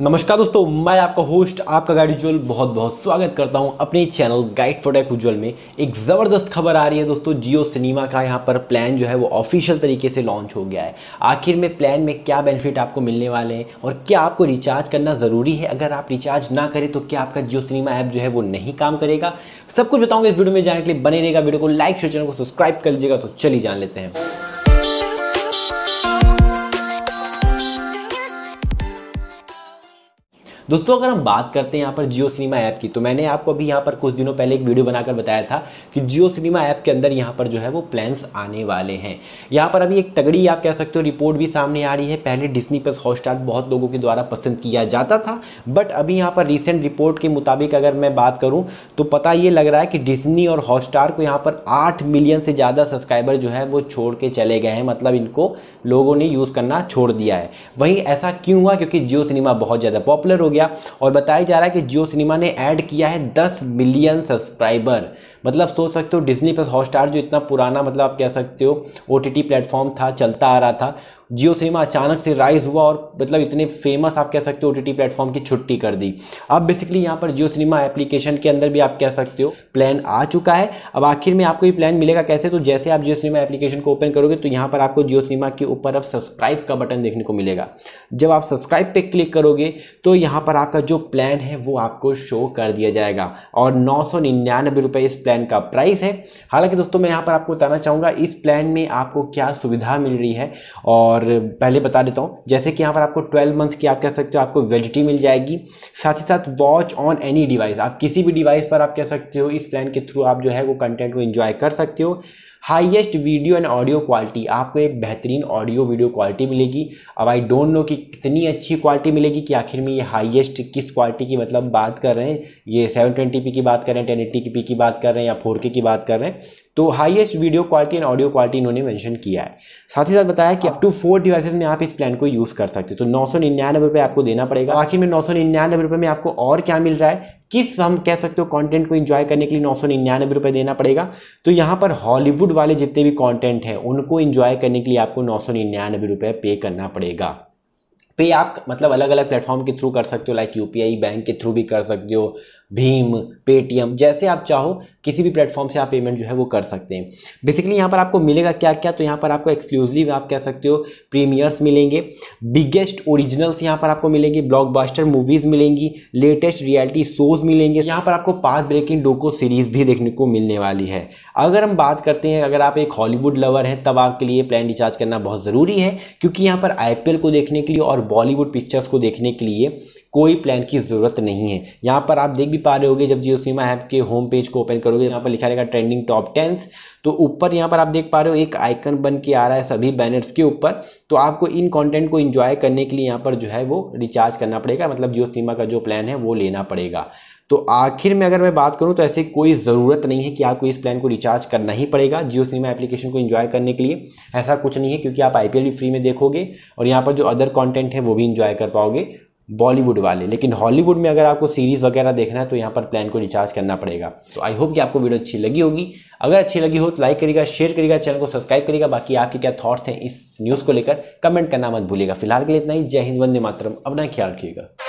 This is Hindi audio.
नमस्कार दोस्तों मैं आपका होस्ट आपका गाइड उज्ज्वल बहुत बहुत स्वागत करता हूं अपने channel guide for tech Ujjwal में एक ज़बरदस्त खबर आ रही है दोस्तों जियो सिनेमा का यहां पर प्लान जो है वो ऑफिशियल तरीके से लॉन्च हो गया है आखिर में प्लान में क्या बेनिफिट आपको मिलने वाले हैं और क्या आपको रिचार्ज करना ज़रूरी है अगर आप रिचार्ज ना करें तो क्या आपका जियो सिनेमा ऐप जो है वो नहीं काम करेगा सब कुछ बताऊँगा इस वीडियो में जाने के लिए बने रहेगा वीडियो को लाइक शेयर चैनल को सब्सक्राइब कर लीजिएगा तो चलिए जान लेते हैं दोस्तों अगर हम बात करते हैं यहाँ पर जियो सिनेमा ऐप की तो मैंने आपको अभी यहाँ पर कुछ दिनों पहले एक वीडियो बनाकर बताया था कि जियो सिनेमा ऐप के अंदर यहाँ पर जो है वो प्लान्स आने वाले हैं यहाँ पर अभी एक तगड़ी आप कह सकते हो रिपोर्ट भी सामने आ रही है पहले डिस्नी प्लस हॉटस्टार बहुत लोगों के द्वारा पसंद किया जाता था बट अभी यहाँ पर रिसेंट रिपोर्ट के मुताबिक अगर मैं बात करूँ तो पता ये लग रहा है कि डिस्नी और हॉटस्टार को यहाँ पर आठ मिलियन से ज़्यादा सब्सक्राइबर जो है वो छोड़ के चले गए हैं मतलब इनको लोगों ने यूज़ करना छोड़ दिया है वहीं ऐसा क्यों हुआ क्योंकि जियो सिनेमा बहुत ज़्यादा पॉपुलर हो गया गया और बताया जा रहा है कि जियो सिनेमा ने ऐड किया है दस मिलियन सब्सक्राइबर मतलब सोच सकते हो डिज्नी प्लस हॉटस्टार जो इतना पुराना मतलब आप कह सकते हो ओ टी प्लेटफॉर्म था चलता आ रहा था जियो सिनेमा अचानक से राइज हुआ और मतलब इतने फेमस आप कह सकते हो ओ प्लेटफॉर्म की छुट्टी कर दी अब बेसिकली यहाँ पर जियो सिनेमा एप्लीकेशन के अंदर भी आप कह सकते हो प्लान आ चुका है अब आखिर में आपको ये प्लान मिलेगा कैसे तो जैसे आप जियो सिनेमा एप्लीकेशन को ओपन करोगे तो यहाँ पर आपको जियो सिनेमा के ऊपर अब सब्सक्राइब का बटन देखने को मिलेगा जब आप सब्सक्राइब पर क्लिक करोगे तो यहाँ पर आपका जो प्लान है वो आपको शो कर दिया जाएगा और नौ सौ रुपये इस प्लान का प्राइस है हालांकि दोस्तों मैं यहाँ पर आपको बताना चाहूँगा इस प्लान में आपको क्या सुविधा मिल रही है और और पहले बता देता हूँ जैसे कि यहाँ पर आपको 12 मंथ की आप कह सकते हो आपको वैलिडिटी मिल जाएगी साथ ही साथ वॉच ऑन एनी डिवाइस आप किसी भी डिवाइस पर आप कह सकते हो इस प्लान के थ्रू आप जो है वो कंटेंट को इन्जॉय कर सकते हो highest video and audio quality आपको एक बेहतरीन ऑडियो वीडियो क्वालिटी मिलेगी अब आई डोंट नो कि कितनी अच्छी क्वालिटी मिलेगी कि आखिर में ये हाईएस्ट किस क्वालिटी की मतलब बात कर रहे हैं ये सेवन ट्वेंटी पी की बात कर रहे हैं टेन एट्टी की पी की बात कर रहे हैं या के की बात कर रहे हैं तो highest video quality and audio quality इन्होंने मेंशन किया है साथ ही साथ बताया कि अप टू फोर डिवाइसेस में आप इस प्लान को यूज़ कर सकते हो तो नौ सौ निन्यानवे रुपये आपको देना पड़ेगा आखिर में नौ सौ निन्यानवे रुपये में आपको और क्या मिल रहा है किस हम कह सकते हो कंटेंट को एंजॉय करने के लिए नौ सौ निन्यानवे रुपये देना पड़ेगा तो यहाँ पर हॉलीवुड वाले जितने भी कंटेंट हैं उनको एंजॉय करने के लिए आपको नौ सौ निन्यानवे रुपये पे करना पड़ेगा पे आप मतलब अलग अलग प्लेटफॉर्म के थ्रू कर सकते हो लाइक यूपीआई बैंक के थ्रू भी कर सकते हो भीम पेटीएम जैसे आप चाहो किसी भी प्लेटफॉर्म से आप पेमेंट जो है वो कर सकते हैं बेसिकली यहाँ पर आपको मिलेगा क्या क्या तो यहाँ पर आपको एक्सक्लूसिव आप कह सकते हो प्रीमियर्स मिलेंगे बिगेस्ट ओरिजिनल्स यहाँ पर आपको मिलेंगे ब्लॉकबस्टर मूवीज़ मिलेंगी लेटेस्ट रियलिटी शोज़ मिलेंगे यहाँ पर आपको पास ब्रेकिंग डोको सीरीज़ भी देखने को मिलने वाली है अगर हम बात करते हैं अगर आप एक हॉलीवुड लवर हैं तब आपके लिए प्लान रिचार्ज करना बहुत ज़रूरी है क्योंकि यहाँ पर आई को देखने के लिए और बॉलीवुड पिक्चर्स को देखने के लिए कोई प्लान की ज़रूरत नहीं है यहाँ पर आप देख भी पा रहे होगे जब जियो सीमा ऐप के होम पेज को ओपन करोगे यहाँ पर लिखा रहेगा ट्रेंडिंग टॉप टेंस तो ऊपर यहाँ पर आप देख पा रहे हो एक आइकन बन के आ रहा है सभी बैनर्स के ऊपर तो आपको इन कॉन्टेंट को इन्जॉय करने के लिए यहाँ पर जो है वो रिचार्ज करना पड़ेगा मतलब जियो सीमा का जो प्लान है वो लेना पड़ेगा तो आखिर में अगर मैं बात करूं तो ऐसे कोई ज़रूरत नहीं है कि आपको इस प्लान को रिचार्ज करना ही पड़ेगा जियो सिनेमा एप्लीकेशन को एंजॉय करने के लिए ऐसा कुछ नहीं है क्योंकि आप आईपीएल भी फ्री में देखोगे और यहाँ पर जो अदर कंटेंट है वो भी एंजॉय कर पाओगे बॉलीवुड वाले लेकिन हॉलीवुड में अगर आपको सीरीज़ वगैरह देखना है तो यहाँ पर प्लान को रिचार्ज करना पड़ेगा तो आई होप कि आपको वीडियो अच्छी लगी होगी अगर अच्छी लगी हो तो लाइक करेगा शेयर करेगा चैनल को सब्सक्राइब करेगा बाकी आपके क्या थॉट्स हैं इस न्यूज़ को लेकर कमेंट करना मत भूलिएगा फिलहाल के लिए इतना ही जय हिंद वंदे मातरम अपना ख्याल रखिएगा